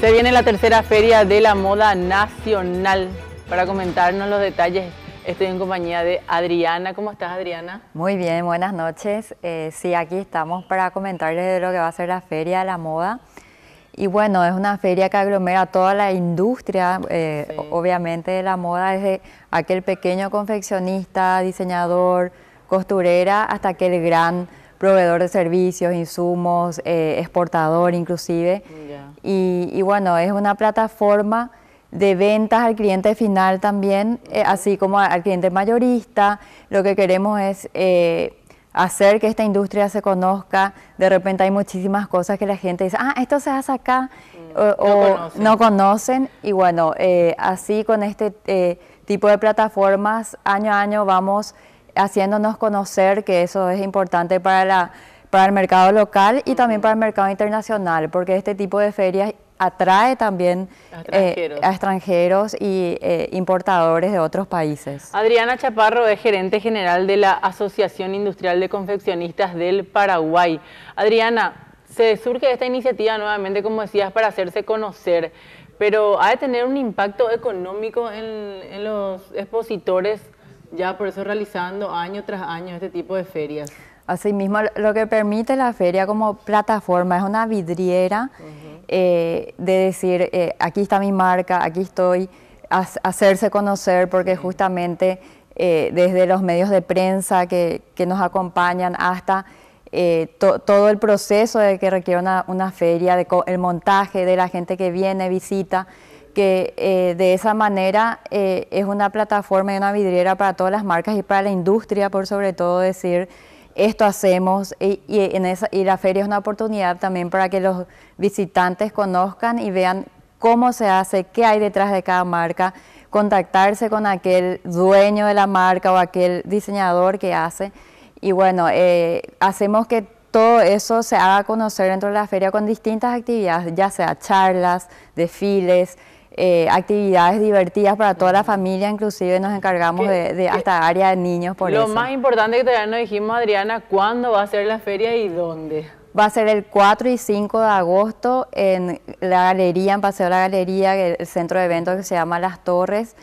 Se viene la tercera feria de la moda nacional. Para comentarnos los detalles, estoy en compañía de Adriana. ¿Cómo estás, Adriana? Muy bien, buenas noches. Eh, sí, aquí estamos para comentarles de lo que va a ser la feria de la moda. Y bueno, es una feria que aglomera toda la industria, eh, obviamente de la moda, desde aquel pequeño confeccionista, diseñador, costurera, hasta aquel gran proveedor de servicios, insumos, eh, exportador inclusive. Mm y, bueno, es una plataforma de ventas al cliente final también, eh, así como al cliente mayorista. Lo que queremos es eh, hacer que esta industria se conozca. De repente hay muchísimas cosas que la gente dice, ah, esto se hace acá, mm, o, no, conocen. Y bueno, eh, así con este tipo de plataformas, año a año vamos haciéndonos conocer, que eso es importante para la para el mercado local y también para el mercado internacional, porque este tipo de ferias atrae también eh, a extranjeros, y eh, importadores de otros países. Adriana Chaparro es gerente general de la Asociación Industrial de Confeccionistas del Paraguay. Adriana, se surge esta iniciativa nuevamente, como decías, para hacerse conocer, pero ha de tener un impacto económico en los expositores, ya por eso realizando año tras año este tipo de ferias. Asimismo, lo que permite la feria como plataforma es una vidriera eh, de decir, eh, aquí está mi marca, aquí estoy, hacerse conocer, porque justamente eh, desde los medios de prensa que, nos acompañan hasta todo el proceso de que requiere una, feria, de el montaje de la gente que viene, visita, que de esa manera es una plataforma y una vidriera para todas las marcas y para la industria, por sobre todo decir, esto hacemos y, la feria es una oportunidad también para que los visitantes conozcan y vean cómo se hace, qué hay detrás de cada marca, contactarse con aquel dueño de la marca o aquel diseñador que hace. Y bueno, eh, hacemos que todo eso se haga conocer dentro de la feria con distintas actividades, ya sea charlas, desfiles, eh, actividades divertidas para toda la familia, inclusive nos encargamos de, hasta área de niños por lo más importante que todavía nos dijimos, Adriana, ¿cuándo va a ser la feria y dónde? Va a ser el 4 y 5 de agosto en la galería, en Paseo de la Galería, el centro de eventos que se llama Las Torres.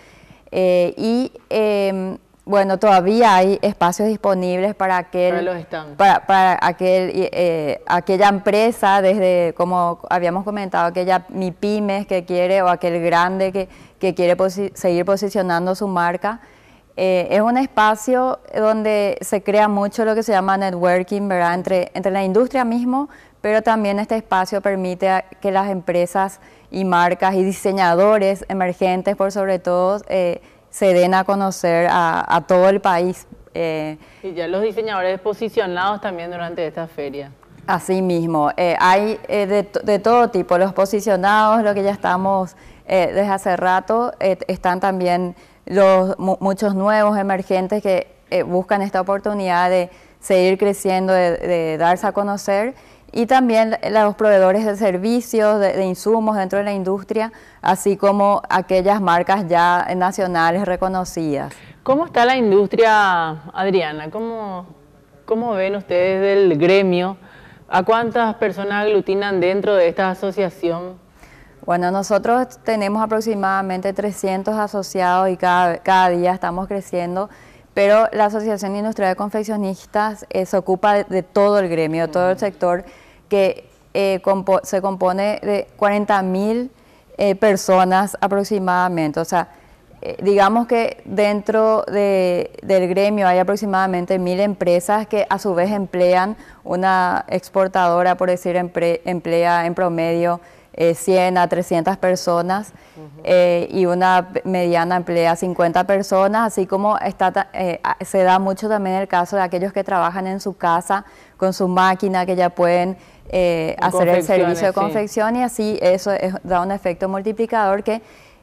Eh, y em, bueno, todavía hay espacios disponibles para aquel, para, para, aquel, eh, aquella empresa, desde como habíamos comentado, aquella mi que quiere o aquel grande que, quiere seguir posicionando su marca. Eh, es un espacio donde se crea mucho lo que se llama networking, ¿verdad? Entre, entre la industria mismo, pero también este espacio permite que las empresas y marcas y diseñadores emergentes, por sobre todo, eh, se den a conocer a, todo el país. Eh, y ya los diseñadores posicionados también durante esta feria. Así mismo, eh, hay eh, de, todo tipo, los posicionados, lo que ya estamos desde hace rato, están también los muchos nuevos emergentes que buscan esta oportunidad de seguir creciendo, de darse a conocer y también los proveedores de servicios, de, insumos dentro de la industria, así como aquellas marcas ya nacionales reconocidas. ¿Cómo está la industria, Adriana? ¿Cómo, cómo ven ustedes del gremio? ¿A cuántas personas aglutinan dentro de esta asociación? Bueno, nosotros tenemos aproximadamente 300 asociados y cada, día estamos creciendo pero la Asociación Industrial de Confeccionistas eh, se ocupa de, todo el gremio, todo el sector que eh, se compone de 40.000 mil eh, personas aproximadamente. O sea, eh, digamos que dentro del gremio hay aproximadamente mil empresas que a su vez emplean, una exportadora, por decir, emplea en promedio 100 eh, a 300 personas eh, y una mediana emplea 50 personas, así como está, eh, se da mucho también el caso de aquellos que trabajan en su casa con su máquina, que ya pueden hacer el servicio de confección y así eso da un efecto multiplicador que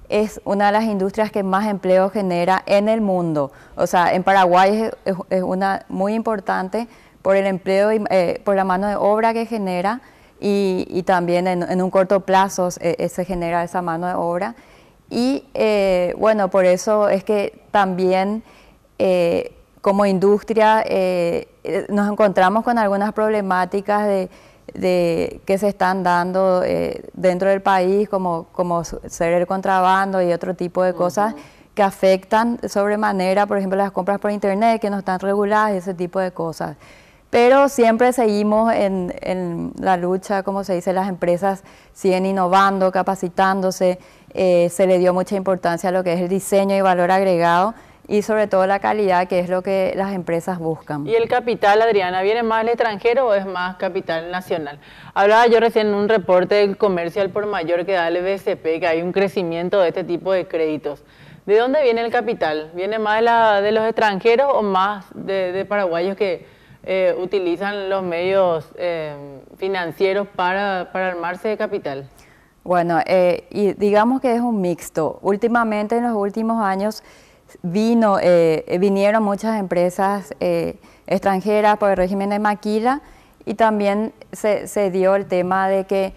es una de las industrias que más empleo genera en el mundo. O sea, en Paraguay es, una muy importante por el empleo y por la mano de obra que genera y, también en, un corto plazo eh, se, genera esa mano de obra. Y eh, bueno, por eso es que también eh, como industria nos encontramos con algunas problemáticas de, que se están dando dentro del país, como, como ser el contrabando y otro tipo de cosas que afectan sobremanera, por ejemplo, las compras por internet que no están reguladas y ese tipo de cosas pero siempre seguimos en, la lucha, como se dice, las empresas siguen innovando, capacitándose, eh, se le dio mucha importancia a lo que es el diseño y valor agregado y sobre todo la calidad, que es lo que las empresas buscan. ¿Y el capital, Adriana, viene más del extranjero o es más capital nacional? Hablaba yo recién en un reporte del comercial por mayor que da el BCP, que hay un crecimiento de este tipo de créditos. ¿De dónde viene el capital? ¿Viene más de, la, de los extranjeros o más de paraguayos que eh, utilizan los medios eh, financieros para, armarse de capital? Bueno, eh, y digamos que es un mixto. Últimamente, en los últimos años, vino, vinieron muchas empresas extranjeras por el régimen de Maquila y también se, se dio el tema de que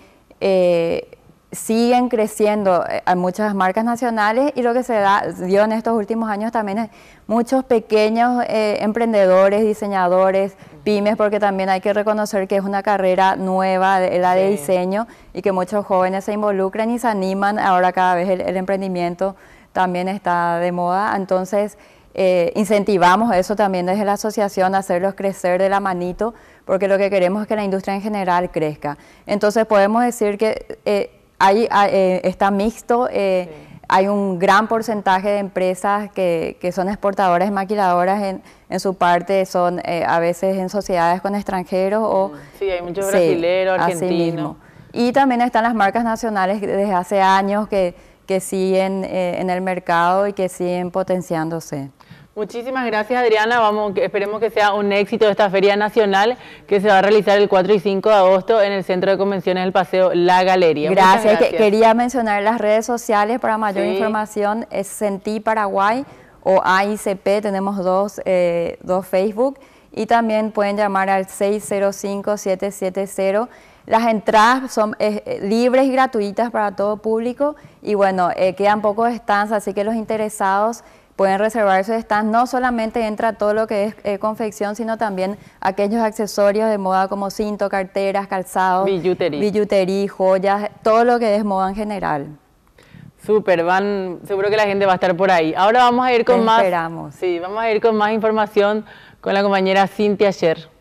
siguen creciendo. Hay eh, muchas marcas nacionales y lo que se da, dio en estos últimos años también es muchos pequeños eh, emprendedores, diseñadores, pymes, porque también hay que reconocer que es una carrera nueva, la de diseño, y que muchos jóvenes se involucran y se animan. Ahora cada vez el, emprendimiento también está de moda. Entonces, eh, incentivamos eso también desde la asociación, hacerlos crecer de la manito, porque lo que queremos es que la industria en general crezca. Entonces podemos decir que Ahí eh, está mixto. Eh, hay un gran porcentaje de empresas que, son exportadoras y maquiladoras en, su parte, son eh, a veces en sociedades con extranjeros o... Mm, sí, hay muchos brasileros, argentinos. Y también están las marcas nacionales desde hace años que, que siguen en el mercado y que siguen potenciándose. Muchísimas gracias Adriana, vamos, esperemos que sea un éxito esta feria nacional que se va a realizar el 4 y 5 de agosto en el Centro de Convenciones del Paseo La Galería. Gracias, quería mencionar las redes sociales para mayor información, es Sentí Paraguay o AICP, tenemos dos, eh, dos Facebook y también pueden llamar al 605-770. Las entradas son eh, libres y gratuitas para todo público y bueno, eh, quedan pocos stands, así que los interesados Pueden reservar reservarse stands, no solamente entra todo lo que es eh, confección, sino también aquellos accesorios de moda como cinto, carteras, calzado, billutería, joyas, todo lo que es moda en general. Súper, van, seguro que la gente va a estar por ahí. Ahora vamos a ir con más. Esperamos. Sí, vamos a ir con más información con la compañera Cintia Sher.